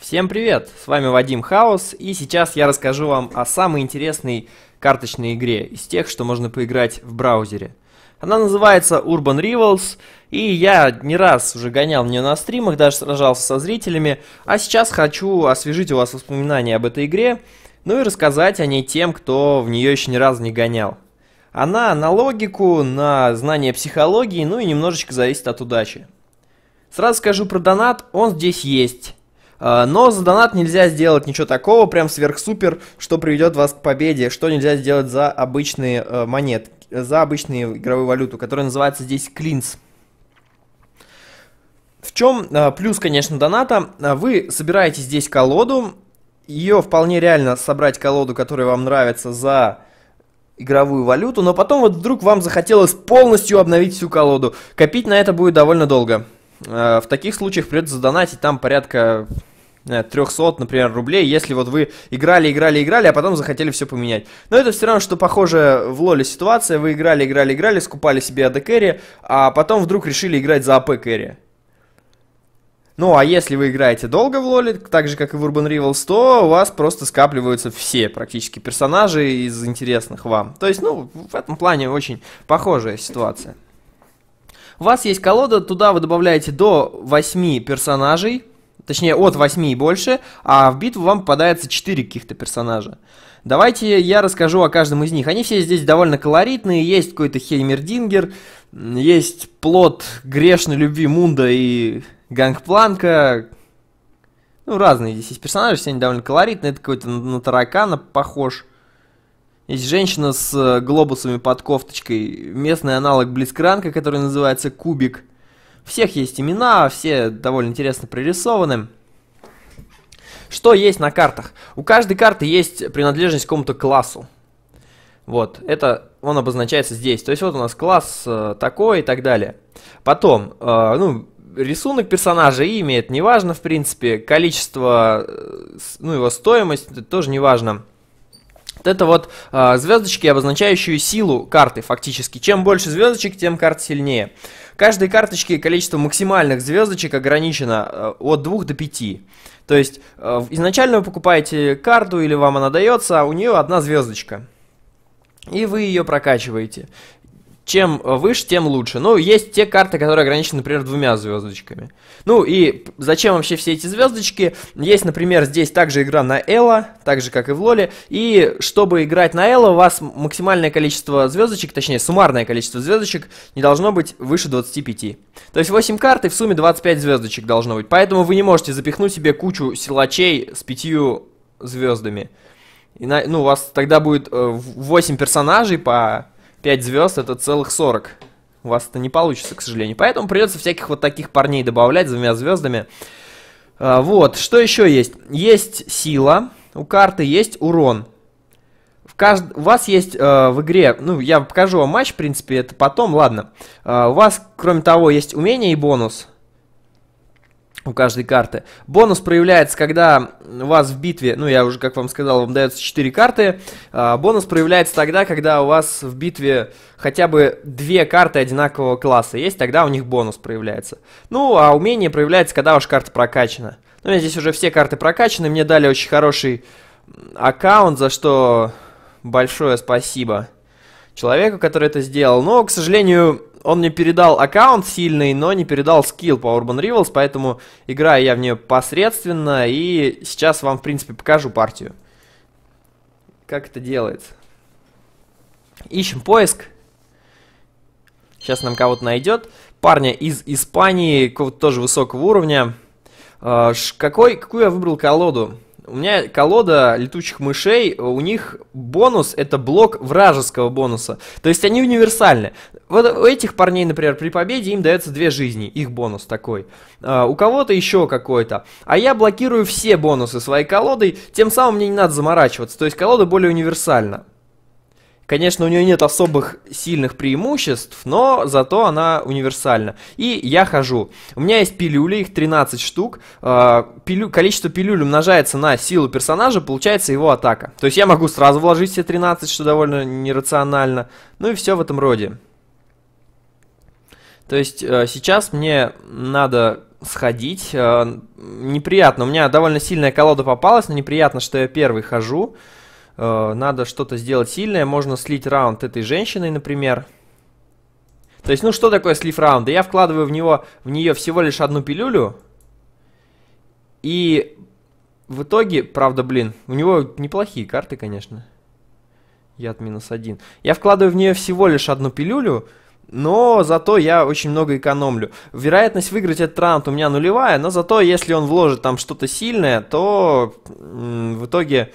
Всем привет! С вами Вадим Хаус, и сейчас я расскажу вам о самой интересной карточной игре из тех, что можно поиграть в браузере. Она называется Urban Rivals, и я не раз уже гонял в нее на стримах, даже сражался со зрителями, а сейчас хочу освежить у вас воспоминания об этой игре, ну и рассказать о ней тем, кто в нее еще ни разу не гонял. Она на логику, на знание психологии, ну и немножечко зависит от удачи. Сразу скажу про донат, он здесь есть. А, но за донат нельзя сделать ничего такого, прям сверх-супер, что приведет вас к победе, что нельзя сделать за обычные э, монеты, за обычную игровую валюту, которая называется здесь клинс. В чем э, плюс, конечно, доната? Э, вы собираете здесь колоду, ее вполне реально собрать колоду, которая вам нравится за игровую валюту, но потом вот вдруг вам захотелось полностью обновить всю колоду. Копить на это будет довольно долго. Э, в таких случаях придется задонатить там порядка 300, э, например, рублей, если вот вы играли, играли, играли, а потом захотели все поменять. Но это все равно, что похоже в лоле ситуация, вы играли, играли, играли, скупали себе АД кэри, а потом вдруг решили играть за АП кэри. Ну, а если вы играете долго в лоле, так же, как и в Urban Rivals, то у вас просто скапливаются все практически персонажи из интересных вам. То есть, ну, в этом плане очень похожая ситуация. У вас есть колода, туда вы добавляете до 8 персонажей, Точнее, от 8 и больше, а в битву вам попадается 4 каких-то персонажа. Давайте я расскажу о каждом из них. Они все здесь довольно колоритные, есть какой-то Хеймердингер, есть плод грешной любви Мунда и Гангпланка. Ну, разные здесь есть персонажи, все они довольно колоритные, это какой-то на, таракана похож. Есть женщина с э, глобусами под кофточкой, местный аналог Близкранка, который называется Кубик всех есть имена, все довольно интересно прорисованы. Что есть на картах? У каждой карты есть принадлежность к какому-то классу. Вот, это он обозначается здесь. То есть вот у нас класс э, такой и так далее. Потом, э, ну, рисунок персонажа, имя, это неважно, в принципе. Количество, э, ну, его стоимость, это тоже неважно. Вот это вот э, звездочки, обозначающие силу карты, фактически. Чем больше звездочек, тем карта сильнее каждой карточке количество максимальных звездочек ограничено э, от 2 до 5. То есть э, изначально вы покупаете карту или вам она дается, а у нее одна звездочка. И вы ее прокачиваете чем выше, тем лучше. Ну, есть те карты, которые ограничены, например, двумя звездочками. Ну и зачем вообще все эти звездочки? Есть, например, здесь также игра на Элла, так же, как и в Лоле. И чтобы играть на Элла, у вас максимальное количество звездочек, точнее, суммарное количество звездочек не должно быть выше 25. То есть 8 карт и в сумме 25 звездочек должно быть. Поэтому вы не можете запихнуть себе кучу силачей с 5 звездами. И на, ну, у вас тогда будет э, 8 персонажей по 5 звезд это целых 40. У вас это не получится, к сожалению. Поэтому придется всяких вот таких парней добавлять с двумя звездами. А, вот, что еще есть? Есть сила, у карты есть урон. В кажд... У вас есть э, в игре, ну, я покажу вам матч, в принципе, это потом, ладно. Э, у вас, кроме того, есть умение и бонус у каждой карты. Бонус проявляется, когда у вас в битве, ну я уже, как вам сказал, вам дается 4 карты. А, бонус проявляется тогда, когда у вас в битве хотя бы 2 карты одинакового класса есть, тогда у них бонус проявляется. Ну, а умение проявляется, когда ваша карта прокачана. Ну, у меня здесь уже все карты прокачаны, мне дали очень хороший аккаунт, за что большое спасибо человеку, который это сделал. Но, к сожалению, он мне передал аккаунт сильный, но не передал скилл по Urban Rivals, поэтому играю я в нее посредственно, и сейчас вам, в принципе, покажу партию. Как это делается. Ищем поиск. Сейчас нам кого-то найдет. Парня из Испании, какого-то тоже высокого уровня. Э, какой, какую я выбрал колоду? У меня колода летучих мышей, у них бонус это блок вражеского бонуса. То есть они универсальны. Вот у этих парней, например, при победе им дается две жизни, их бонус такой. А, у кого-то еще какой-то. А я блокирую все бонусы своей колодой, тем самым мне не надо заморачиваться. То есть колода более универсальна. Конечно, у нее нет особых сильных преимуществ, но зато она универсальна. И я хожу. У меня есть пилюли, их 13 штук. А, пилю... Количество пилюль умножается на силу персонажа, получается его атака. То есть я могу сразу вложить все 13, что довольно нерационально. Ну и все в этом роде. То есть э, сейчас мне надо сходить. Э, неприятно. У меня довольно сильная колода попалась, но неприятно, что я первый хожу. Э, надо что-то сделать сильное, можно слить раунд этой женщиной, например. То есть, ну что такое слив раунда? Я вкладываю в, него, в нее всего лишь одну пилюлю, и в итоге, правда, блин, у него неплохие карты, конечно. Я от минус один. Я вкладываю в нее всего лишь одну пилюлю, но зато я очень много экономлю. Вероятность выиграть этот раунд у меня нулевая, но зато если он вложит там что-то сильное, то в итоге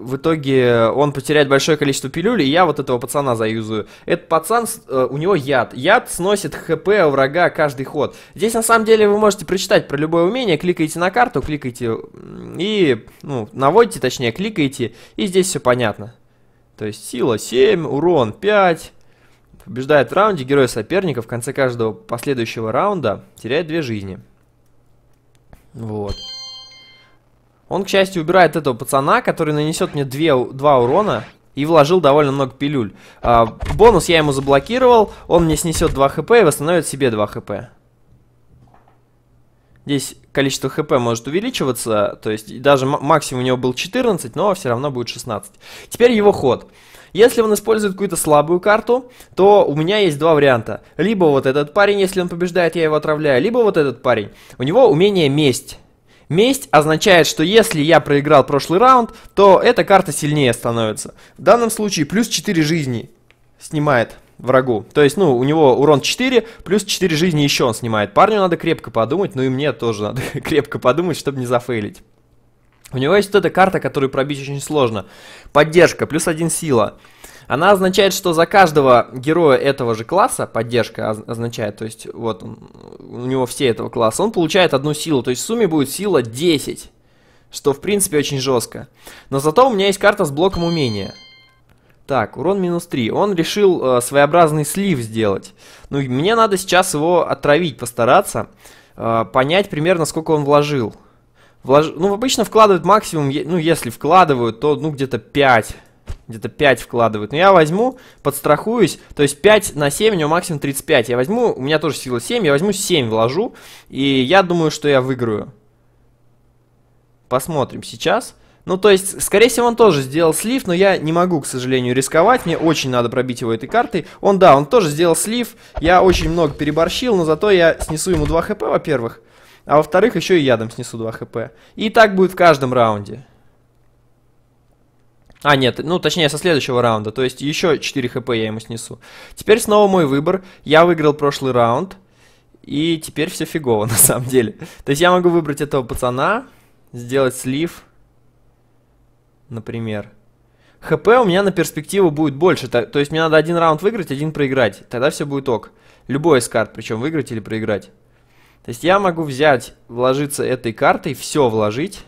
в итоге он потеряет большое количество пилюль, и я вот этого пацана заюзаю. Этот пацан, э, у него яд. Яд сносит хп врага каждый ход. Здесь на самом деле вы можете прочитать про любое умение, кликаете на карту, кликаете и, ну, наводите, точнее, кликаете, и здесь все понятно. То есть сила 7, урон 5, побеждает в раунде герой соперника, в конце каждого последующего раунда теряет две жизни. Вот. Он, к счастью, убирает этого пацана, который нанесет мне две два урона. И вложил довольно много пилюль. А, бонус я ему заблокировал. Он мне снесет 2 хп и восстановит себе 2 хп. Здесь количество хп может увеличиваться. То есть даже максимум у него был 14, но все равно будет 16. Теперь его ход. Если он использует какую-то слабую карту, то у меня есть два варианта. Либо вот этот парень, если он побеждает, я его отравляю. Либо вот этот парень. У него умение месть. Месть означает, что если я проиграл прошлый раунд, то эта карта сильнее становится. В данном случае плюс 4 жизни снимает врагу. То есть, ну, у него урон 4, плюс 4 жизни еще он снимает. Парню надо крепко подумать, ну и мне тоже надо крепко подумать, чтобы не зафейлить. У него есть вот эта карта, которую пробить очень сложно. Поддержка, плюс 1 сила. Она означает, что за каждого героя этого же класса, поддержка означает, то есть вот он, у него все этого класса, он получает одну силу, то есть в сумме будет сила 10, что в принципе очень жестко. Но зато у меня есть карта с блоком умения. Так, урон минус 3. Он решил э, своеобразный слив сделать. Ну, мне надо сейчас его отравить, постараться э, понять примерно, сколько он вложил. Влож... Ну, обычно вкладывают максимум, ну, если вкладывают, то, ну, где-то 5 где-то 5 вкладывают. Но я возьму, подстрахуюсь, то есть 5 на 7, у него максимум 35. Я возьму, у меня тоже сила 7, я возьму 7 вложу, и я думаю, что я выиграю. Посмотрим сейчас. Ну, то есть, скорее всего, он тоже сделал слив, но я не могу, к сожалению, рисковать. Мне очень надо пробить его этой картой. Он, да, он тоже сделал слив. Я очень много переборщил, но зато я снесу ему 2 хп, во-первых. А во-вторых, еще и ядом снесу 2 хп. И так будет в каждом раунде. А, нет, ну точнее со следующего раунда, то есть еще 4 хп я ему снесу. Теперь снова мой выбор, я выиграл прошлый раунд, и теперь все фигово на самом деле. То есть я могу выбрать этого пацана, сделать слив, например. ХП у меня на перспективу будет больше, то есть мне надо один раунд выиграть, один проиграть, тогда все будет ок. Любой из карт, причем выиграть или проиграть. То есть я могу взять, вложиться этой картой, все вложить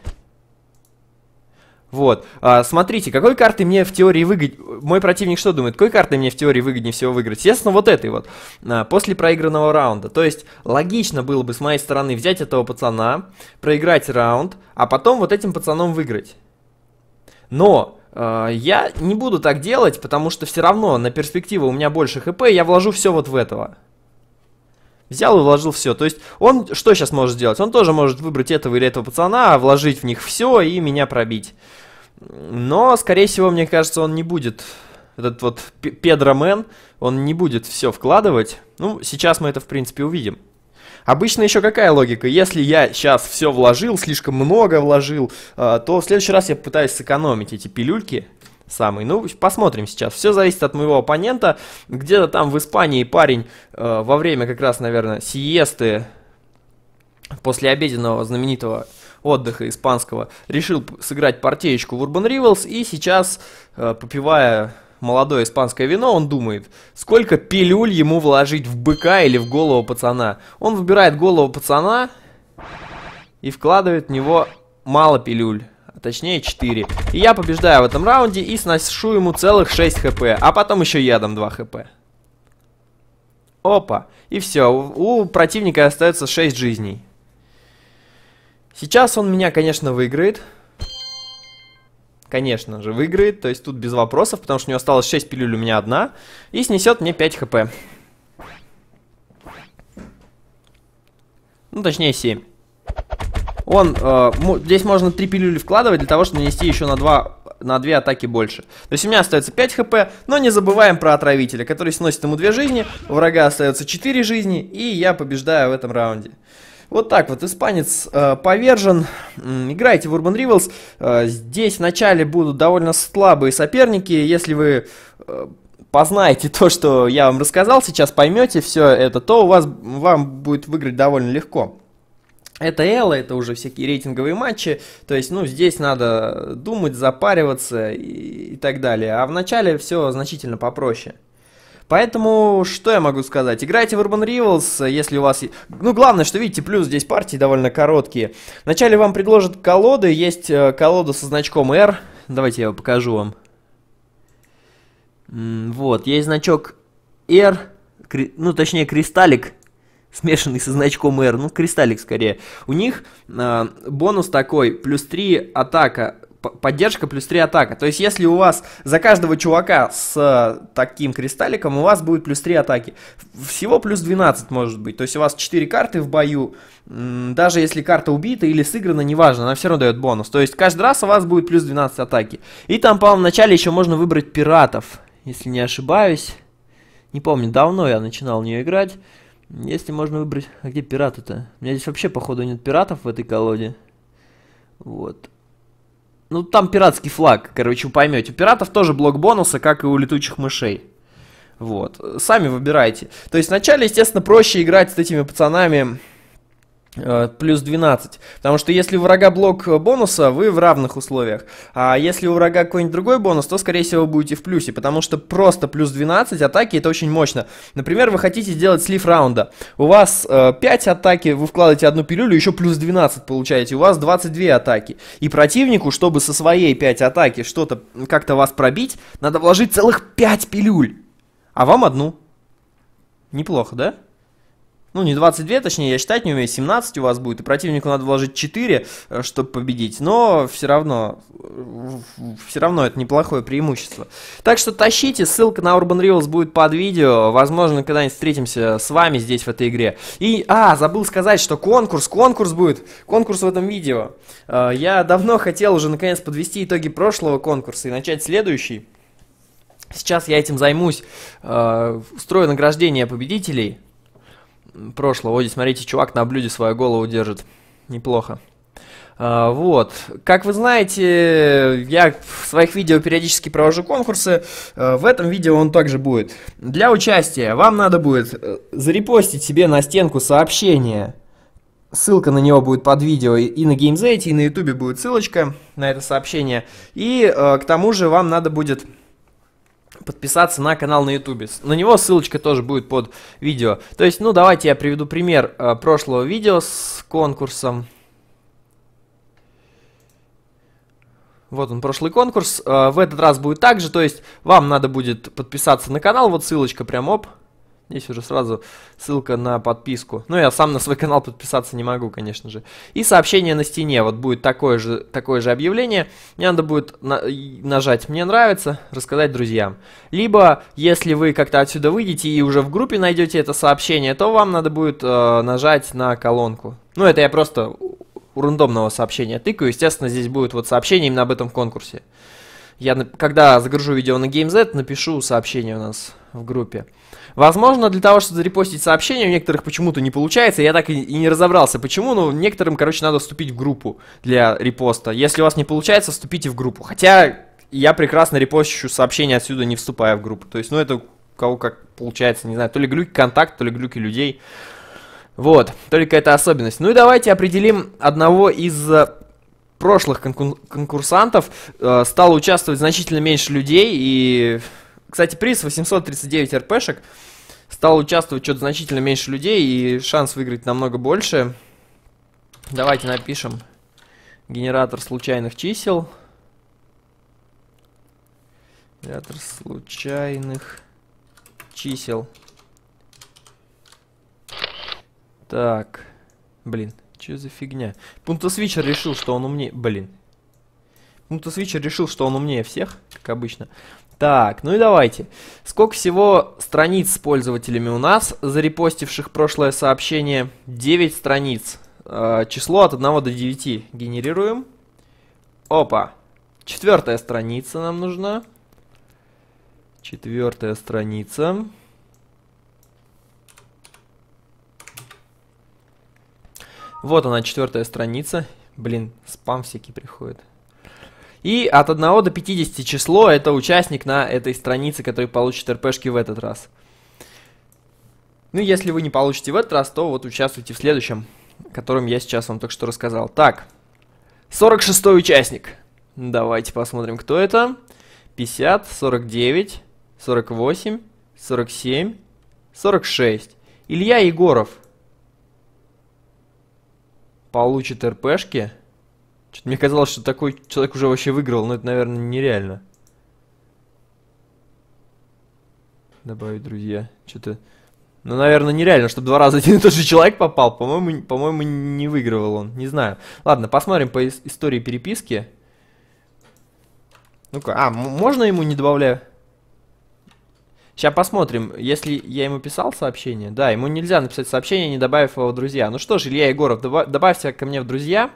вот. А, смотрите, какой карты мне в теории выгоднее... Мой противник что думает? Какой карты мне в теории выгоднее всего выиграть? Естественно, вот этой вот. А, после проигранного раунда. То есть, логично было бы с моей стороны взять этого пацана, проиграть раунд, а потом вот этим пацаном выиграть. Но... А, я не буду так делать, потому что все равно на перспективу у меня больше хп, я вложу все вот в этого. Взял и вложил все. То есть он что сейчас может сделать? Он тоже может выбрать этого или этого пацана, вложить в них все и меня пробить. Но, скорее всего, мне кажется, он не будет, этот вот Педромен, он не будет все вкладывать. Ну, сейчас мы это, в принципе, увидим. Обычно еще какая логика? Если я сейчас все вложил, слишком много вложил, а, то в следующий раз я пытаюсь сэкономить эти пилюльки самый. Ну, посмотрим сейчас. Все зависит от моего оппонента. Где-то там в Испании парень э, во время как раз, наверное, сиесты после обеденного знаменитого отдыха испанского, решил сыграть партеечку в Urban Rivals, и сейчас, э, попивая молодое испанское вино, он думает, сколько пилюль ему вложить в быка или в голову пацана. Он выбирает голову пацана и вкладывает в него мало пилюль. А точнее 4. И я побеждаю в этом раунде и сношу ему целых 6 хп. А потом еще ядом 2 хп. Опа. И все. У противника остается 6 жизней. Сейчас он меня, конечно, выиграет. Конечно же, выиграет. То есть тут без вопросов, потому что у него осталось 6 пилюль, у меня одна. И снесет мне 5 хп. Ну, точнее, 7. Он, э, здесь можно 3 пилюли вкладывать для того, чтобы нанести еще на 2 на 2 атаки больше. То есть у меня остается 5 хп, но не забываем про отравителя, который сносит ему 2 жизни, у врага остается 4 жизни, и я побеждаю в этом раунде. Вот так вот, испанец э, повержен. Играйте в Urban Rivals. Э, здесь вначале будут довольно слабые соперники. Если вы э, познаете то, что я вам рассказал сейчас, поймете все это, то у вас, вам будет выиграть довольно легко. Это Элла, это уже всякие рейтинговые матчи, то есть, ну, здесь надо думать, запариваться и, и так далее. А в начале все значительно попроще. Поэтому, что я могу сказать? Играйте в Urban Rivals, если у вас... Ну, главное, что видите, плюс здесь партии довольно короткие. Вначале вам предложат колоды. Есть э, колода со значком R. Давайте я его покажу вам. Вот, есть значок R, ну, точнее, кристаллик, смешанный со значком R, ну, кристаллик скорее. У них э, бонус такой, плюс 3 атака поддержка плюс 3 атака. То есть, если у вас за каждого чувака с э, таким кристалликом, у вас будет плюс 3 атаки. Всего плюс 12 может быть. То есть, у вас 4 карты в бою. Даже если карта убита или сыграна, неважно, она все равно дает бонус. То есть, каждый раз у вас будет плюс 12 атаки. И там, по-моему, вначале еще можно выбрать пиратов, если не ошибаюсь. Не помню, давно я начинал в нее играть. Если можно выбрать... А где пираты-то? У меня здесь вообще, походу, нет пиратов в этой колоде. Вот. Ну, там пиратский флаг, короче, вы поймете. У пиратов тоже блок бонуса, как и у летучих мышей. Вот. Сами выбирайте. То есть вначале, естественно, проще играть с этими пацанами Э, плюс 12. Потому что если у врага блок э, бонуса, вы в равных условиях. А если у врага какой-нибудь другой бонус, то, скорее всего, будете в плюсе. Потому что просто плюс 12 атаки это очень мощно. Например, вы хотите сделать слив раунда. У вас э, 5 атаки, вы вкладываете одну пилюлю, еще плюс 12 получаете. У вас 22 атаки. И противнику, чтобы со своей 5 атаки что-то как-то вас пробить, надо вложить целых 5 пилюль. А вам одну. Неплохо, да? ну не 22, точнее, я считать не умею, 17 у вас будет, и противнику надо вложить 4, э, чтобы победить, но все равно, э, все равно это неплохое преимущество. Так что тащите, ссылка на Urban Reels будет под видео, возможно, когда-нибудь встретимся с вами здесь в этой игре. И, а, забыл сказать, что конкурс, конкурс будет, конкурс в этом видео. Э, я давно хотел уже наконец подвести итоги прошлого конкурса и начать следующий. Сейчас я этим займусь, устрою награждение победителей, прошлого. Ой, смотрите, чувак на блюде свою голову держит. Неплохо. А, вот. Как вы знаете, я в своих видео периодически провожу конкурсы. А, в этом видео он также будет. Для участия вам надо будет э, зарепостить себе на стенку сообщение. Ссылка на него будет под видео и на GameZate, и на YouTube будет ссылочка на это сообщение. И а, к тому же вам надо будет подписаться на канал на YouTube. На него ссылочка тоже будет под видео. То есть, ну, давайте я приведу пример э, прошлого видео с конкурсом. Вот он, прошлый конкурс. Э, в этот раз будет так же, то есть вам надо будет подписаться на канал, вот ссылочка прям, оп, Здесь уже сразу ссылка на подписку. Ну, я сам на свой канал подписаться не могу, конечно же. И сообщение на стене. Вот будет такое же, такое же объявление. Мне надо будет на нажать «Мне нравится», рассказать друзьям. Либо, если вы как-то отсюда выйдете и уже в группе найдете это сообщение, то вам надо будет э, нажать на колонку. Ну, это я просто у рандомного сообщения тыкаю. Естественно, здесь будет вот сообщение именно об этом конкурсе. Я, когда загружу видео на GameZ, напишу сообщение у нас в группе. Возможно, для того, чтобы зарепостить сообщение, у некоторых почему-то не получается. Я так и, не разобрался, почему, но некоторым, короче, надо вступить в группу для репоста. Если у вас не получается, вступите в группу. Хотя я прекрасно репостищу сообщение отсюда, не вступая в группу. То есть, ну, это у кого как получается, не знаю, то ли глюки контакт, то ли глюки людей. Вот, только это особенность. Ну и давайте определим одного из э, прошлых конкур конкурсантов э, стало участвовать значительно меньше людей. И, кстати, приз 839 РПшек. Стало участвовать что-то значительно меньше людей, и шанс выиграть намного больше. Давайте напишем генератор случайных чисел. Генератор случайных чисел. Так, блин. Че за фигня? Свичер решил, что он умнее... Блин. Свичер решил, что он умнее всех, как обычно. Так, ну и давайте. Сколько всего страниц с пользователями у нас, зарепостивших прошлое сообщение? 9 страниц. Э, число от 1 до 9 генерируем. Опа. Четвертая страница нам нужна. Четвертая страница. Четвертая страница. Вот она, четвертая страница. Блин, спам всякий приходит. И от 1 до 50 число это участник на этой странице, который получит РПшки в этот раз. Ну, если вы не получите в этот раз, то вот участвуйте в следующем, которым я сейчас вам только что рассказал. Так, 46 участник. Давайте посмотрим, кто это. 50, 49, 48, 47, 46. Илья Егоров получит РПшки. Что-то мне казалось, что такой человек уже вообще выиграл, но это, наверное, нереально. Добавить друзья. Что-то... Ну, наверное, нереально, чтобы два раза один и тот же человек попал. По-моему, по-моему, не выигрывал он. Не знаю. Ладно, посмотрим по истории переписки. Ну-ка, а, можно ему не добавлять? Сейчас посмотрим, если я ему писал сообщение. Да, ему нельзя написать сообщение, не добавив его в друзья. Ну что ж, Илья Егоров, добав добавься ко мне в друзья.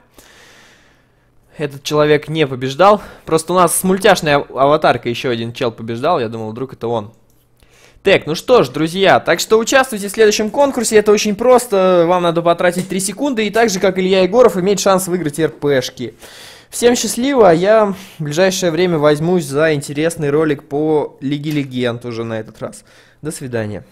Этот человек не побеждал. Просто у нас с мультяшной аватаркой еще один чел побеждал. Я думал, вдруг это он. Так, ну что ж, друзья, так что участвуйте в следующем конкурсе, это очень просто, вам надо потратить 3 секунды, и так же, как Илья Егоров, иметь шанс выиграть РПшки. Всем счастливо, а я в ближайшее время возьмусь за интересный ролик по Лиге Легенд уже на этот раз. До свидания.